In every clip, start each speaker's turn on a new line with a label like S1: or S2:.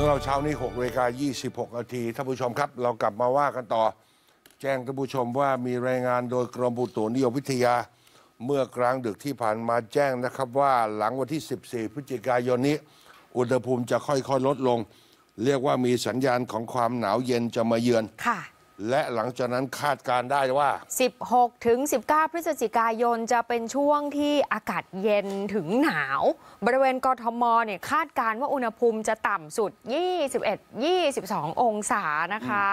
S1: ื่องเราเช้านี้6เวกาิบนาทีท่านผู้ชมครับ เรากลับมาว่ากันต่อ แจ้งท่านผู้ชมว่ามีรายงานโดยกรมบุตุนิยมวิทยา เมื่อกลางดึกที่ผ่านมาแจ้งนะครับว่าหลังวันที่ 14 พฤศจิกายนนี้ อุณหภูมิจะค่อยๆลดลง เรียกว่ามีสัญญาณของความหนาวเย็นจะมาเยือนค่ะและหลังจากนั้นคาดการได้ว่า
S2: 16 ถึง 19 พฤศจิกายนจะเป็นช่วงที่อากาศเย็นถึงหนาว บริเวณกรทมเนี่ยคาดการว่าอุณหภูมิจะต่ำสุด 21-22 องศานะคะ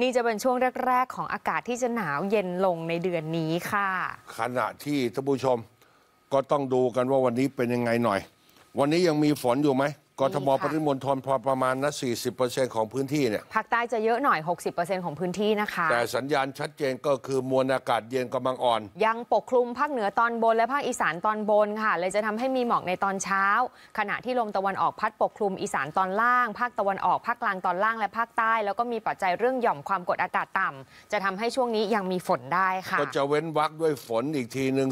S2: นี่จะเป็นช่วงแรก ๆ ของอากาศที่จะหนาวเย็นลงในเดือนนี้ค่ะ
S1: ขณะที่ท่านผู้ชมก็ต้องดูกันว่าวันนี้เป็นยังไงหน่อย วันนี้ยังมีฝนอยู่ไหมกทมปริมณฑลพอประมาณนะ 40%ของพื้นที่เนี่ย
S2: ภาคใต้จะเยอะหน่อย 60%ของพื้นที่นะคะ แต่
S1: สัญญาณชัดเจนก็คือมวลอากาศเย็นกำลังอ่อน
S2: ยังปกคลุมภาคเหนือตอนบนและภาคอีสานตอนบนค่ะ เลยจะทำให้มีหมอกในตอนเช้า ขณะที่ลมตะวันออกพัดปกคลุมอีสานตอนล่าง ภาคตะวันออก ภาคกลางตอนล่าง และภาคใต้ แล้วก็มีปัจจัยเรื่องหย่อมความกดอากาศต่ำ จะทำให้ช่วงนี้ยังมีฝนได้ค่ะก็จ
S1: ะเว้นวักด้วยฝนอีกทีหนึ่ง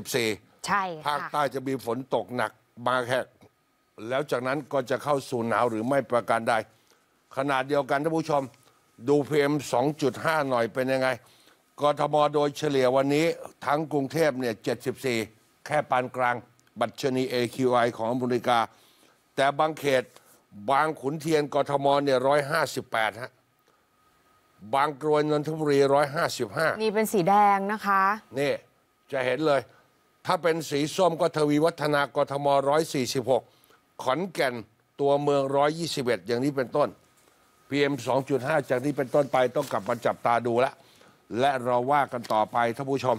S1: 11-14 ใช่ ภาคใต้จะมีฝนตกหนักมาแค่แล้วจากนั้นก็จะเข้าสู่หนาวหรือไม่ประการใดขนาดเดียวกันท่านผู้ชมดูพีเอ็ม2.5 หน่อยเป็นยังไงกทมโดยเฉลี่ยวันนี้ ทั้งกรุงเทพเนี่ย74 แค่ปานกลาง บัตรชนี AQI ของอเมริกาแต่บางเขตบางขุนเทียนกทมเนี่ย158ฮะบางกรวยนนทบุรี 155 น
S2: ี่เป็นสีแดงนะคะ
S1: นี่จะเห็นเลย ถ้าเป็นสีส้มก็ทวีวัฒนากทม146ขอนแก่นตัวเมือง 121 อย่างนี้เป็นต้น PM 2.5 จากนี้เป็นต้นไปต้องกลับมาจับตาดูละ และเราว่ากันต่อไปท่านผู้ชม